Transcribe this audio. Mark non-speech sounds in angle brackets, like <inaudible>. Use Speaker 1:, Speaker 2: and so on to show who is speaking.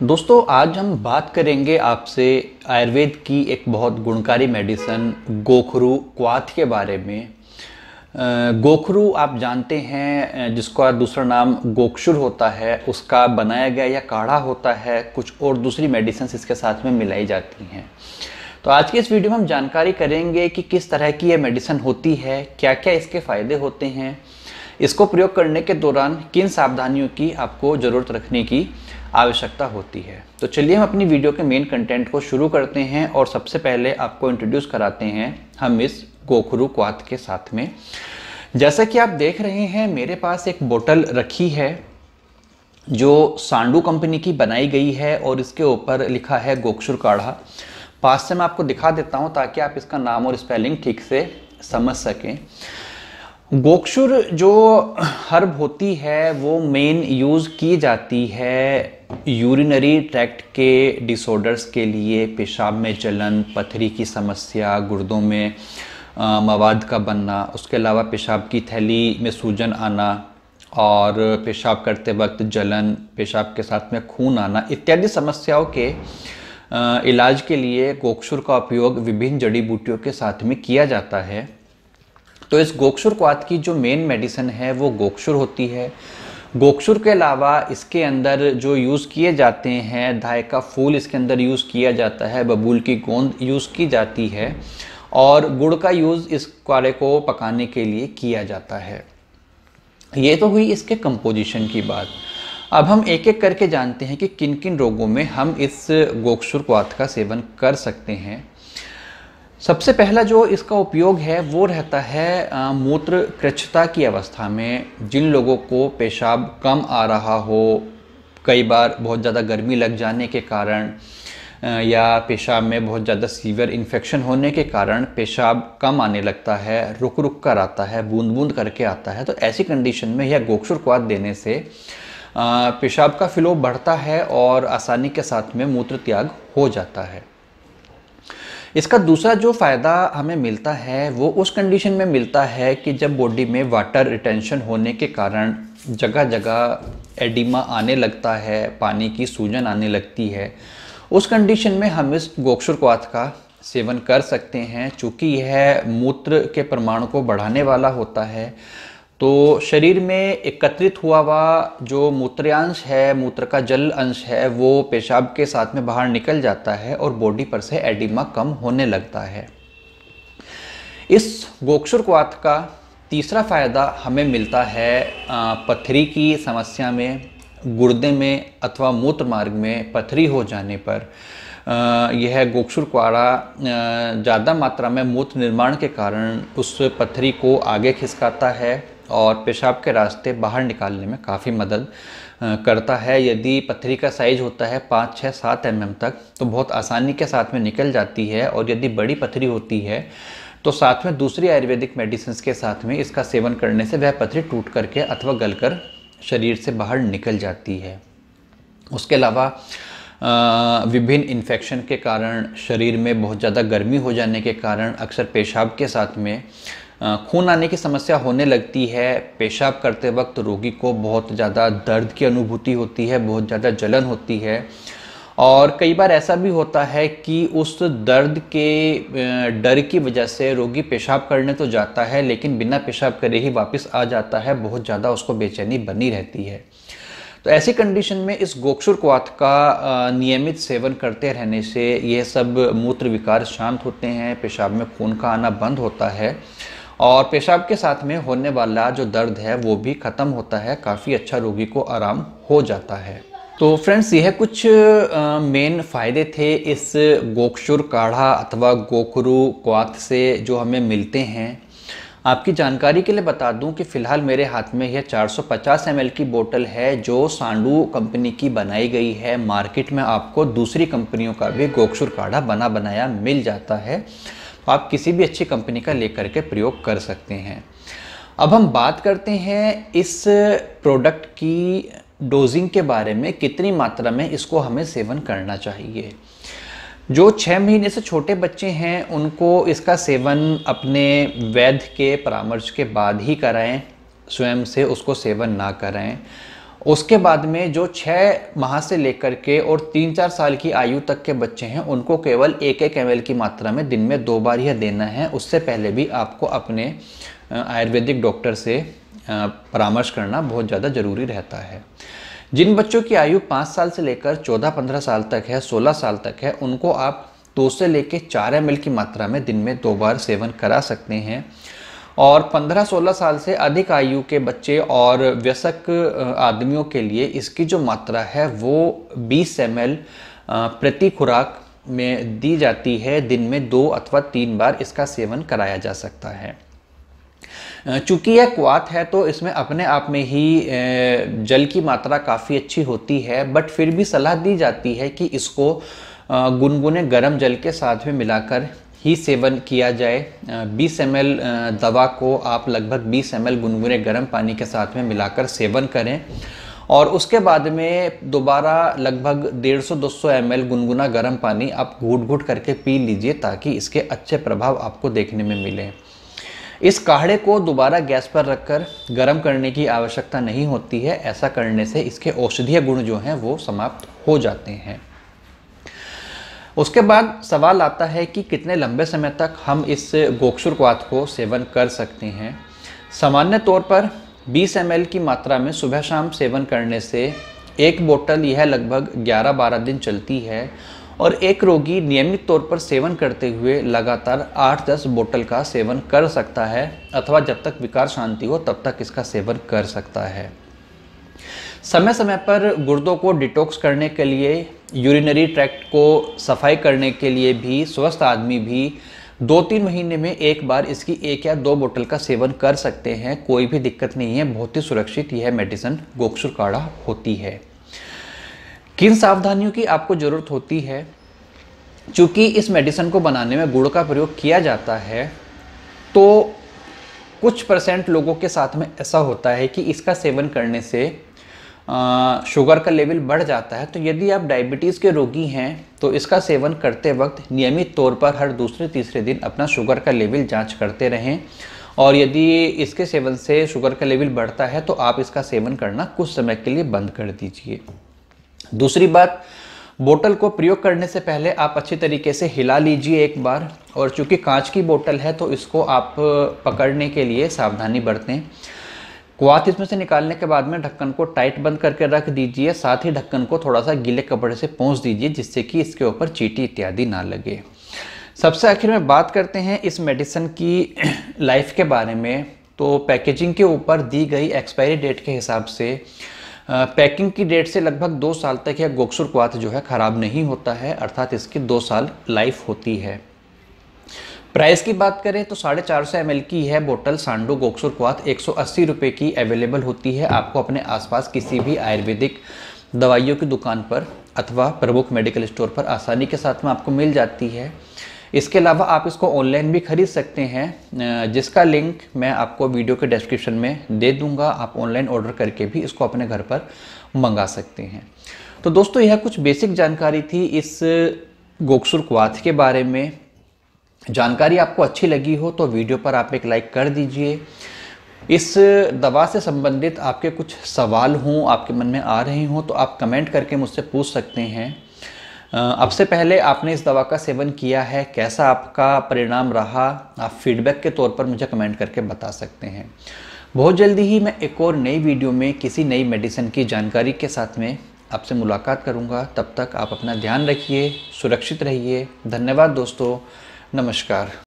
Speaker 1: दोस्तों आज हम बात करेंगे आपसे आयुर्वेद की एक बहुत गुणकारी मेडिसन गोखरू क्वाथ के बारे में गोखरू आप जानते हैं जिसका दूसरा नाम गोक्षुर होता है उसका बनाया गया या काढ़ा होता है कुछ और दूसरी मेडिसिन इसके साथ में मिलाई जाती हैं तो आज के इस वीडियो में हम जानकारी करेंगे कि किस तरह की यह मेडिसन होती है क्या क्या इसके फ़ायदे होते हैं इसको प्रयोग करने के दौरान किन सावधानियों की आपको ज़रूरत रखने की आवश्यकता होती है तो चलिए हम अपनी वीडियो के मेन कंटेंट को शुरू करते हैं और सबसे पहले आपको इंट्रोड्यूस कराते हैं हम इस गोखरू क्वात के साथ में जैसा कि आप देख रहे हैं मेरे पास एक बोतल रखी है जो सांडू कंपनी की बनाई गई है और इसके ऊपर लिखा है गोक्षुर काढ़ा पास से मैं आपको दिखा देता हूँ ताकि आप इसका नाम और स्पेलिंग ठीक से समझ सकें गोक्षुर जो हर्ब होती है वो मेन यूज़ की जाती है यूरिनरी ट्रैक्ट के डिसऑर्डर्स के लिए पेशाब में जलन पथरी की समस्या गुर्दों में आ, मवाद का बनना उसके अलावा पेशाब की थैली में सूजन आना और पेशाब करते वक्त जलन पेशाब के साथ में खून आना इत्यादि समस्याओं के आ, इलाज के लिए गोक्षुर का उपयोग विभिन्न जड़ी बूटियों के साथ में किया जाता है तो इस गोक्षुर क्वात की जो मेन मेडिसिन है वो गोक्षुर होती है गोक्षुर के अलावा इसके अंदर जो यूज़ किए जाते हैं का फूल इसके अंदर यूज़ किया जाता है बबूल की गोंद यूज़ की जाती है और गुड़ का यूज़ इस क्वारे को पकाने के लिए किया जाता है ये तो हुई इसके कंपोजिशन की बात अब हम एक एक करके जानते हैं कि किन किन रोगों में हम इस गोक्षुर क्वात का सेवन कर सकते हैं सबसे पहला जो इसका उपयोग है वो रहता है मूत्र कृच्छता की अवस्था में जिन लोगों को पेशाब कम आ रहा हो कई बार बहुत ज़्यादा गर्मी लग जाने के कारण या पेशाब में बहुत ज़्यादा सीवियर इन्फेक्शन होने के कारण पेशाब कम आने लगता है रुक रुक कर आता है बूंद बूंद करके आता है तो ऐसी कंडीशन में यह क्वाद देने से पेशाब का फ्लो बढ़ता है और आसानी के साथ में मूत्र त्याग हो जाता है इसका दूसरा जो फ़ायदा हमें मिलता है वो उस कंडीशन में मिलता है कि जब बॉडी में वाटर रिटेंशन होने के कारण जगह जगह एडिमा आने लगता है पानी की सूजन आने लगती है उस कंडीशन में हम इस गोक्षुरक्वाथ का सेवन कर सकते हैं चूँकि यह मूत्र के प्रमाण को बढ़ाने वाला होता है तो शरीर में एकत्रित हुआ हुआ जो मूत्रांश है मूत्र का जल अंश है वो पेशाब के साथ में बाहर निकल जाता है और बॉडी पर से एडिमा कम होने लगता है इस गोक्षुरक्वात का तीसरा फ़ायदा हमें मिलता है पथरी की समस्या में गुर्दे में अथवा मूत्र मार्ग में पथरी हो जाने पर यह गोक्षुर ज़्यादा मात्रा में मूत्र निर्माण के कारण उस पथरी को आगे खिसकाता है और पेशाब के रास्ते बाहर निकालने में काफ़ी मदद करता है यदि पत्थरी का साइज होता है पाँच छः सात एम तक तो बहुत आसानी के साथ में निकल जाती है और यदि बड़ी पथरी होती है तो साथ में दूसरी आयुर्वेदिक मेडिसिन के साथ में इसका सेवन करने से वह पथरी टूट करके अथवा गलकर शरीर से बाहर निकल जाती है उसके अलावा विभिन्न इन्फेक्शन के कारण शरीर में बहुत ज़्यादा गर्मी हो जाने के कारण अक्सर पेशाब के साथ में खून आने की समस्या होने लगती है पेशाब करते वक्त रोगी को बहुत ज़्यादा दर्द की अनुभूति होती है बहुत ज़्यादा जलन होती है और कई बार ऐसा भी होता है कि उस दर्द के डर की वजह से रोगी पेशाब करने तो जाता है लेकिन बिना पेशाब करे ही वापस आ जाता है बहुत ज़्यादा उसको बेचैनी बनी रहती है तो ऐसी कंडीशन में इस गोक्षुर क्वाथ का नियमित सेवन करते रहने से यह सब मूत्र विकार शांत होते हैं पेशाब में खून का आना बंद होता है और पेशाब के साथ में होने वाला जो दर्द है वो भी ख़त्म होता है काफ़ी अच्छा रोगी को आराम हो जाता है तो फ्रेंड्स यह कुछ मेन फ़ायदे थे इस गोक्षुर काढ़ा अथवा गोखरू क्वाथ से जो हमें मिलते हैं आपकी जानकारी के लिए बता दूं कि फ़िलहाल मेरे हाथ में यह 450 सौ की बोतल है जो सांडू कंपनी की बनाई गई है मार्केट में आपको दूसरी कंपनियों का भी गोक्षुर काढ़ा बना बनाया मिल जाता है तो आप किसी भी अच्छी कंपनी का लेकर के प्रयोग कर सकते हैं अब हम बात करते हैं इस प्रोडक्ट की डोजिंग के बारे में कितनी मात्रा में इसको हमें सेवन करना चाहिए जो छः महीने से छोटे बच्चे हैं उनको इसका सेवन अपने वैद्य के परामर्श के बाद ही कराएं स्वयं से उसको सेवन ना कराएं उसके बाद में जो छः माह से लेकर के और तीन चार साल की आयु तक के बच्चे हैं उनको केवल एक एक एम की मात्रा में दिन में दो बार यह देना है उससे पहले भी आपको अपने आयुर्वेदिक डॉक्टर से परामर्श करना बहुत ज़्यादा ज़रूरी रहता है जिन बच्चों की आयु पाँच साल से लेकर चौदह पंद्रह साल तक है सोलह साल तक है उनको आप दो से लेकर चार एम की मात्रा में दिन में दो बार सेवन करा सकते हैं और 15-16 साल से अधिक आयु के बच्चे और व्यसक आदमियों के लिए इसकी जो मात्रा है वो 20 एम प्रति खुराक में दी जाती है दिन में दो अथवा तीन बार इसका सेवन कराया जा सकता है चूंकि यह क्वात है तो इसमें अपने आप में ही जल की मात्रा काफ़ी अच्छी होती है बट फिर भी सलाह दी जाती है कि इसको गुनगुने गर्म जल के साथ में मिलाकर ही सेवन किया जाए 20 एम दवा को आप लगभग 20 एम गुनगुने गर्म पानी के साथ में मिलाकर सेवन करें और उसके बाद में दोबारा लगभग 150-200 सौ गुनगुना गर्म पानी आप घुट घूट करके पी लीजिए ताकि इसके अच्छे प्रभाव आपको देखने में मिले इस काढ़े को दोबारा गैस पर रखकर गर्म करने की आवश्यकता नहीं होती है ऐसा करने से इसके औषधीय गुण जो हैं वो समाप्त हो जाते हैं उसके बाद सवाल आता है कि कितने लंबे समय तक हम इस गोक्षुरक्वात को सेवन कर सकते हैं सामान्य तौर पर 20 एम की मात्रा में सुबह शाम सेवन करने से एक बोतल यह लगभग 11-12 दिन चलती है और एक रोगी नियमित तौर पर सेवन करते हुए लगातार 8-10 बोतल का सेवन कर सकता है अथवा जब तक विकार शांति हो तब तक इसका सेवन कर सकता है समय समय पर गुर्दों को डिटॉक्स करने के लिए यूरिनरी ट्रैक्ट को सफाई करने के लिए भी स्वस्थ आदमी भी दो तीन महीने में एक बार इसकी एक या दो बोतल का सेवन कर सकते हैं कोई भी दिक्कत नहीं है बहुत ही सुरक्षित यह मेडिसिन गोक्सुर काढ़ा होती है किन सावधानियों की आपको ज़रूरत होती है चूँकि इस मेडिसिन को बनाने में गुड़ का प्रयोग किया जाता है तो कुछ परसेंट लोगों के साथ में ऐसा होता है कि इसका सेवन करने से शुगर का लेवल बढ़ जाता है तो यदि आप डायबिटीज़ के रोगी हैं तो इसका सेवन करते वक्त नियमित तौर पर हर दूसरे तीसरे दिन अपना शुगर का लेवल जांच करते रहें और यदि इसके सेवन से शुगर का लेवल बढ़ता है तो आप इसका सेवन करना कुछ समय के लिए बंद कर दीजिए दूसरी बात बोतल को प्रयोग करने से पहले आप अच्छी तरीके से हिला लीजिए एक बार और चूँकि कांच की बोतल है तो इसको आप पकड़ने के लिए सावधानी बरतें क्वाथ इसमें से निकालने के बाद में ढक्कन को टाइट बंद करके रख दीजिए साथ ही ढक्कन को थोड़ा सा गीले कपड़े से पहुँच दीजिए जिससे कि इसके ऊपर चीटी इत्यादि ना लगे सबसे आखिर में बात करते हैं इस मेडिसन की <clears throat> लाइफ के बारे में तो पैकेजिंग के ऊपर दी गई एक्सपायरी डेट के हिसाब से पैकिंग की डेट से लगभग दो साल तक यह गोक्सुर क्वाथ जो है ख़राब नहीं होता है अर्थात इसकी दो साल लाइफ होती है प्राइस की बात करें तो साढ़े चार सौ एम की यह बोतल सांडो गोक्सुर क्वाथ एक सौ अस्सी रुपये की अवेलेबल होती है आपको अपने आसपास किसी भी आयुर्वेदिक दवाइयों की दुकान पर अथवा प्रमुख मेडिकल स्टोर पर आसानी के साथ में आपको मिल जाती है इसके अलावा आप इसको ऑनलाइन भी खरीद सकते हैं जिसका लिंक मैं आपको वीडियो के डिस्क्रिप्शन में दे दूंगा आप ऑनलाइन ऑर्डर करके भी इसको अपने घर पर मंगा सकते हैं तो दोस्तों यह कुछ बेसिक जानकारी थी इस गोक्सुर क्वाथ के बारे में जानकारी आपको अच्छी लगी हो तो वीडियो पर आप एक लाइक कर दीजिए इस दवा से संबंधित आपके कुछ सवाल हों आपके मन में आ रहे हों तो आप कमेंट करके मुझसे पूछ सकते हैं अब से पहले आपने इस दवा का सेवन किया है कैसा आपका परिणाम रहा आप फीडबैक के तौर पर मुझे कमेंट करके बता सकते हैं बहुत जल्दी ही मैं एक और नई वीडियो में किसी नई मेडिसिन की जानकारी के साथ में आपसे मुलाकात करूँगा तब तक आप अपना ध्यान रखिए सुरक्षित रहिए धन्यवाद दोस्तों Namaskar.